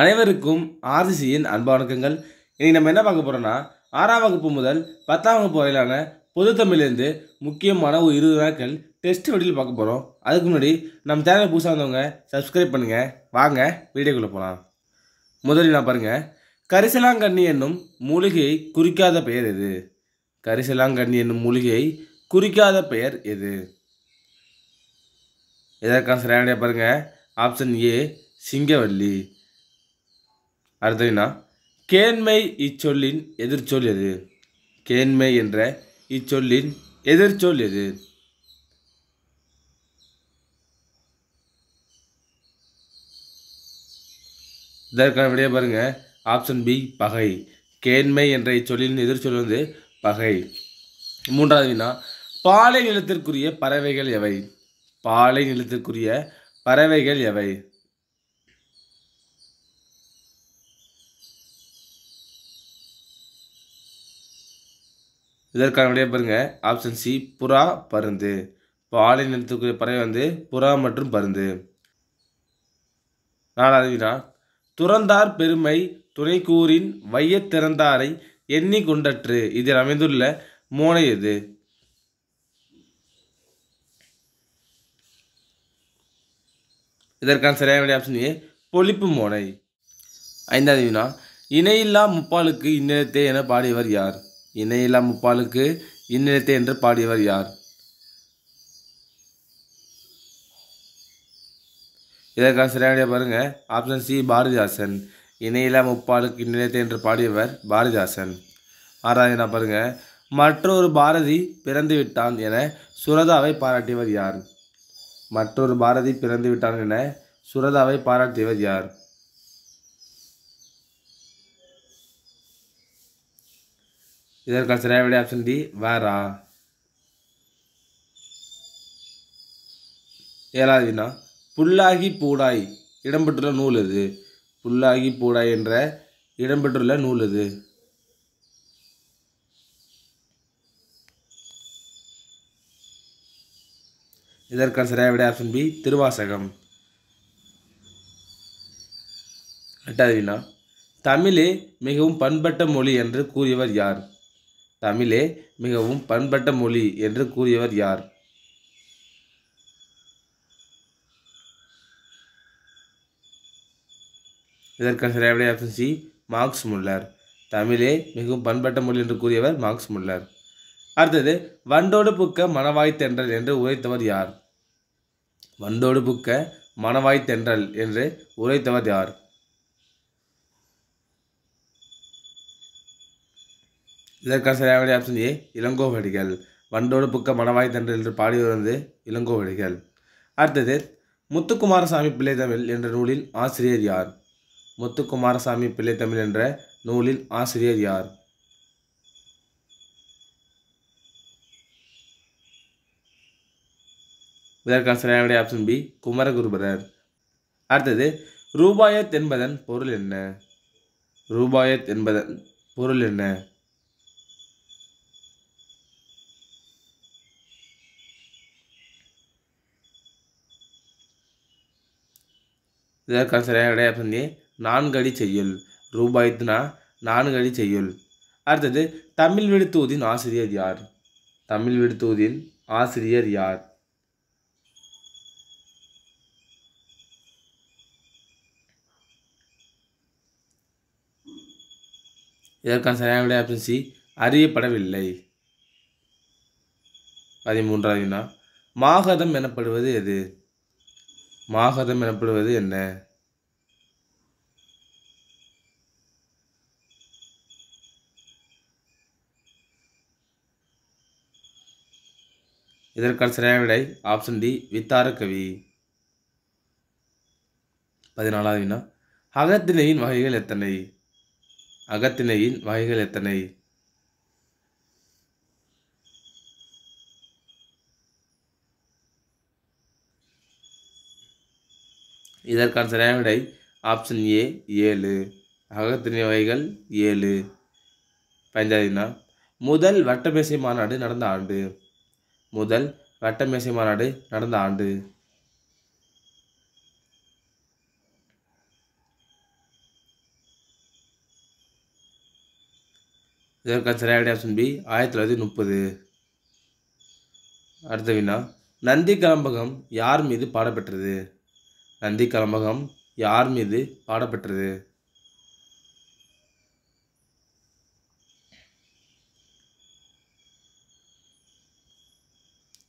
அனைவருக்கும் ஆர்சிசியின் அன்பு வணக்கங்கள் இன்றைக்கி நம்ம என்ன பார்க்க போகிறோன்னா ஆறாம் வகுப்பு முதல் பத்தாம் வகுப்பு வரையிலான பொது தமிழ்லேருந்து முக்கியமான ஒரு இருபது நாட்கள் டெஸ்ட் வெளியில் பார்க்க போகிறோம் அதுக்கு முன்னாடி நம்ம சேனல் புதுசாக வந்தவங்க சப்ஸ்கிரைப் பண்ணுங்கள் வாங்க வீடியோக்குள்ளே போகலாம் முதலில் நான் பாருங்கள் கரிசலாங்கண்ணி என்னும் மூலிகையை குறிக்காத பெயர் எது கரிசலாங்கண்ணி என்னும் மூலிகையை குறிக்காத பெயர் எது இதற்கான சரியான பாருங்கள் ஆப்ஷன் ஏ சிங்கவல்லி அடுத்ததுன்னா கேண்மை இச்சொல்லின் எதிர்ச்சொல் எது கேண்மை என்ற இச்சொல்லின் எதிர்ச்சொல் எது இதற்கான விடைய பாருங்கள் ஆப்ஷன் பி பகை கேண்மை என்ற இச்சொல்லின் எதிர்ச்சொல் வந்து பகை மூன்றாவது வினா பாலை நிலத்திற்குரிய பறவைகள் எவை பாலை நிலத்திற்குரிய பறவைகள் எவை இதற்கான விடையை பாருங்க ஆப்ஷன் சி புறா பருந்து ஆலை நிறுத்தக்கூடிய பறவை வந்து புறா மற்றும் பருந்து நாலாவது வினா துறந்தார் பெருமை துணைக்கூறின் வையத் திறந்தாரை எண்ணி கொண்டற்று இதில் அமைந்துள்ள மோனை எது இதற்கான சரியான விட ஆப்ஷன் ஏ பொழிப்பு மோனை ஐந்தாவது வினா இணையில்லா முப்பாலுக்கு இந்நிலத்தே என பாடியவர் யார் இணையிலா முப்பாலுக்கு இந்நிலத்தை என்று பாடியவர் யார் இதற்கான சரியான பாருங்க ஆப்ஷன் சி பாரதிதாசன் இணையிலா முப்பாலுக்கு இந்நிலத்தை என்று பாடியவர் பாரதிதாசன் ஆறாவது நான் பாருங்க மற்றொரு பாரதி பிறந்து விட்டான் என சுரதாவை பாராட்டியவர் யார் மற்றொரு பாரதி பிறந்து விட்டான் என சுரதாவை பாராட்டியவர் யார் இதற்கான சரியான விடை ஆப்ஷன் டி வேறா ஏழாவது வினா புல்லாகி பூடாய் இடம்பெற்றுள்ள நூல் எது புல்லாகி பூடாய் என்ற இடம்பெற்றுள்ள நூல் எது இதற்கான சரியான விடை ஆப்ஷன் பி திருவாசகம் எட்டாவது வினா தமிழே மிகவும் பண்பட்ட மொழி என்று கூறியவர் யார் தமிழே மிகவும் பண்பட்ட மொழி என்று கூறியவர் யார் இதற்கான சரியாவிடைய ஆப்ஷன் சி மார்க்ஸ் முல்லர் தமிழே மிகவும் பண்பட்ட மொழி என்று கூறியவர் மார்க்ஸ் முல்லர் அடுத்தது வண்டோடு புக்க மணவாய் தென்றல் என்று உரைத்தவர் யார் வண்டோடு புக்க மணவாய் தென்றல் என்று உரைத்தவர் யார் இதற்கான சரியாவடைய ஆப்ஷன் ஏ இளங்கோவடிகள் வண்டோடு புக்க மணவாய் தன்று என்று பாடி வந்து இளங்கோவடிகள் அடுத்தது முத்துக்குமாரசாமி பிள்ளைத்தமிழ் என்ற நூலின் ஆசிரியர் யார் முத்துக்குமாரசாமி பிள்ளைத்தமிழ் என்ற நூலின் ஆசிரியர் யார் இதற்கான சரியாவடைய ஆப்ஷன் பி குமரகுருபரர் அடுத்தது ரூபாயத் என்பதன் பொருள் என்ன ரூபாயத் என்பதன் பொருள் என்ன இதற்கான சரியான விடை ஆப்ஷன் ஏ நான்கு அடி செய்யுள் ரூபாய்த்துனா நான்கு அடி செய்யுள் அடுத்தது தமிழ் விடுத்தூதின் ஆசிரியர் யார் தமிழ் விடுத்தூதின் ஆசிரியர் யார் இதற்கான சரியான விடை ஆப்ஷன் சி அறியப்படவில்லை பதிமூன்றாவதுனா மாகதம் எனப்படுவது எது மாகதம் எனப்படுவது என்ன இதற்கான சரியான விடை ஆப்ஷன் டி வித்தார கவி பதினாலாவது வினா வகைகள் எத்தனை அகத்தினையின் வகைகள் எத்தனை இதற்கான சரியான விடை ஆப்ஷன் ஏ ஏழு அகத்தினை வகைகள் ஏழு பஞ்சாதினா முதல் வட்டமேசை மாநாடு நடந்த ஆண்டு முதல் வட்டமேசை மாநாடு நடந்த ஆண்டு இதற்கான சரியான ஆப்ஷன் பி ஆயிரத்தி தொள்ளாயிரத்தி முப்பது அடுத்த வினா நந்தி கலம்பகம் யார் மீது பாடப்பெற்றது நந்தி கலம்பகம் யார் மீது பாடப்பெற்றது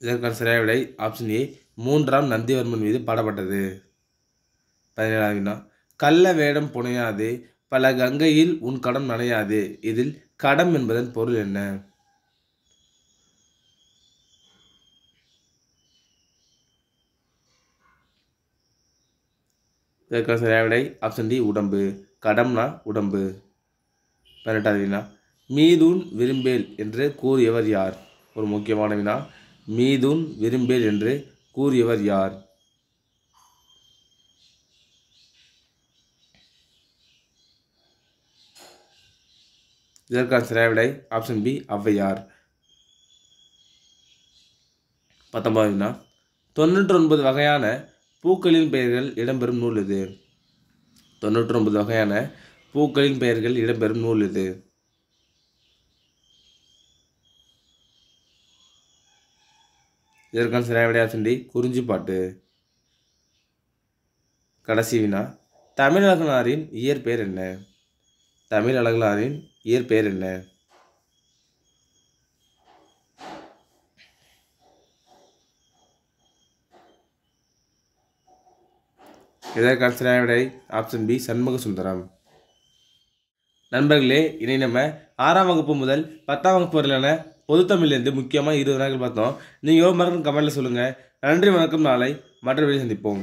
இதற்கான சரியான விடை ஆப்ஷன் ஏ மூன்றாம் நந்திவர்மன் மீது பாடப்பட்டது பதினேழாம் வினா கள்ள வேடம் புனையாது பல கங்கையில் உன் கடம் நனையாது இதில் கடம் என்பதன் பொருள் என்ன இதற்கான சரியான விடை ஆப்ஷன் டி உடம்பு கடம்னா உடம்பு பதினெட்டாவது வினா மீதுன் விரும்பேல் என்று கூறியவர் யார் ஒரு முக்கியமான வினா மீதுன் விரும்பேல் என்று கூறியவர் யார் இதற்கான சரியான விடை ஆப்ஷன் பி ஔவையார் பத்தொன்பது வினா தொண்ணூற்றி ஒன்பது வகையான பூக்களின் பெயர்கள் இடம்பெறும் நூல் இது தொண்ணூற்றொன்பது வகையான பூக்களின் பெயர்கள் இடம்பெறும் நூல் இது இதற்கான சரியான சண்டி குறிஞ்சி பாட்டு கடைசி வினா தமிழகனாரின் இயற்பெயர் என்ன தமிழ் அழகனாரின் இயற்பெயர் என்ன இதற்கான விடை ஆப்ஷன் பி சண்முக சுந்தரம் நண்பர்களே இனி நம்ம ஆறாம் வகுப்பு முதல் பத்தாம் வகுப்பு வரையிலான பொதுத்தமிழ்லேருந்து முக்கியமாக இருபது நாட்கள் பார்த்தோம் நீங்கள் மறந்து கமெண்ட்டில் சொல்லுங்கள் நன்றி வணக்கம் நாளை மற்றபடி சந்திப்போம்